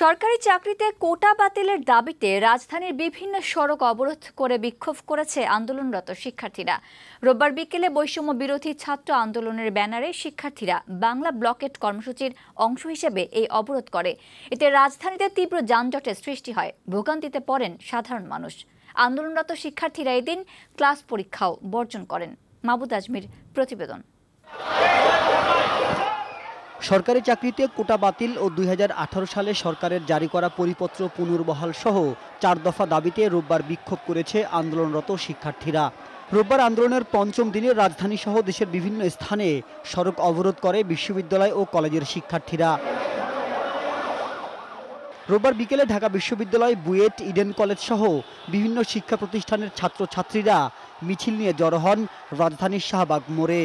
সরকারি চাকরিতে কোটা বাতিলের দাবিতে রাজধানীর বিভিন্ন সড়ক অবরোধ করে বিক্ষোভ করেছে আন্দোলনরত শিক্ষার্থীরা রোববার বিকেলে বৈষম্য বিরোধী ছাত্র আন্দোলনের ব্যানারে শিক্ষার্থীরা বাংলা ব্লকেট কর্মসূচির অংশ হিসেবে এই অবরোধ করে এতে রাজধানীতে তীব্র যানজটের সৃষ্টি হয় ভোগান্তিতে পড়েন সাধারণ মানুষ আন্দোলনরত শিক্ষার্থীরা এদিন ক্লাস পরীক্ষাও বর্জন করেন মাবুদ আজমির প্রতিবেদন সরকারি চাকরিতে কোটা বাতিল ও দুই সালে সরকারের জারি করা পরিপত্র পুনর্বহাল সহ চার দফা দাবিতে রোববার বিক্ষোভ করেছে আন্দোলনরত শিক্ষার্থীরা রোববার আন্দোলনের পঞ্চম দিনে রাজধানী সহ দেশের বিভিন্ন স্থানে সড়ক অবরোধ করে বিশ্ববিদ্যালয় ও কলেজের শিক্ষার্থীরা রোববার বিকেলে ঢাকা বিশ্ববিদ্যালয় বুয়েট ইডেন কলেজ সহ বিভিন্ন শিক্ষা প্রতিষ্ঠানের ছাত্রছাত্রীরা মিছিল নিয়ে জড়ো হন রাজধানীর শাহবাগ মোড়ে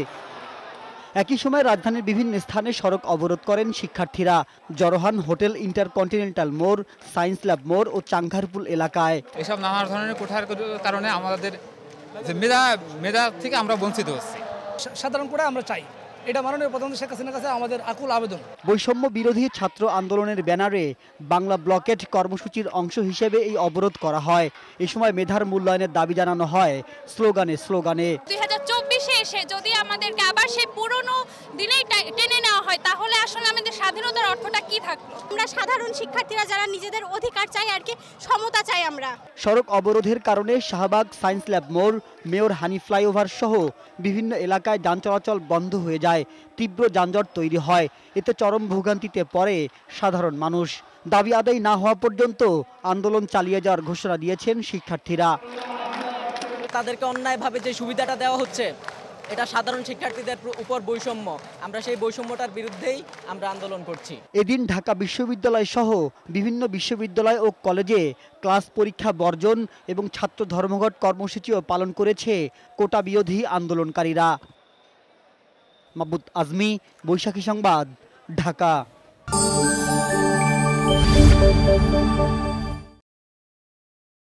একই সময় রাজধানীর বিভিন্ন স্থানে সড়ক অবরোধ করেন শিক্ষার্থীরা জরহান হোটেল ইন্টারকন্টিনেন্টাল মোর সায়েন্স ল্যাব মোর ও চাংঘারপুল এলাকায় এসব নানা ধরনের কোঠার কারণে আমাদের মেধা মেধা থেকে আমরা বঞ্চিত হচ্ছি সাধারণ করে আমরা চাই এটা মাননীয় প্রধানমন্ত্রী শেখ হাসিনার কাছে আমাদের আকুল আবেদন বৈষম্য বিরোধী ছাত্র আন্দোলনের ব্যানারে বাংলা ব্লকেট কর্মসূচির অংশ হিসেবে এই অবরোধ করা হয় এ সময় মেধার মূল্যায়নের দাবি জানানো হয় স্লোগানে স্লোগানে দুই এসে যদি আমাদেরকে আবার সেই পুরনো দিনেই টেনে নেওয়া হয় তাহলে একই থাকলো আমরা সাধারণ শিক্ষার্থীরা যারা নিজেদের অধিকার চাই আর কি সমতা চাই আমরা সড়ক অবরোধের কারণে শাহবাগ সায়েন্স ল্যাব মোড় মেয়র হানি ফ্লাইওভার সহ বিভিন্ন এলাকায় যান চলাচল বন্ধ হয়ে যায় তীব্র যানজট তৈরি হয় এতে চরম ভোগান্তিতে পড়ে সাধারণ মানুষ দাবি আদায় না হওয়া পর্যন্ত আন্দোলন চালিয়ে যাওয়ার ঘোষণা দিয়েছেন শিক্ষার্থীরা তাদেরকে অন্যায়ভাবে যে সুবিধাটা দেওয়া হচ্ছে এটা সাধারণ শিক্ষার্থীদের উপর বৈষম্য আমরা সেই বৈষম্যটার বিরুদ্ধেই আমরা আন্দোলন করছি এদিন ঢাকা বিশ্ববিদ্যালয় সহ বিভিন্ন বিশ্ববিদ্যালয় ও কলেজে ক্লাস পরীক্ষা বর্জন এবং ছাত্র ধর্মঘট কর্মসূচিও পালন করেছে কোটা বিরোধী আন্দোলনকারীরা মাবুদ আজমি বৈশাখী সংবাদ ঢাকা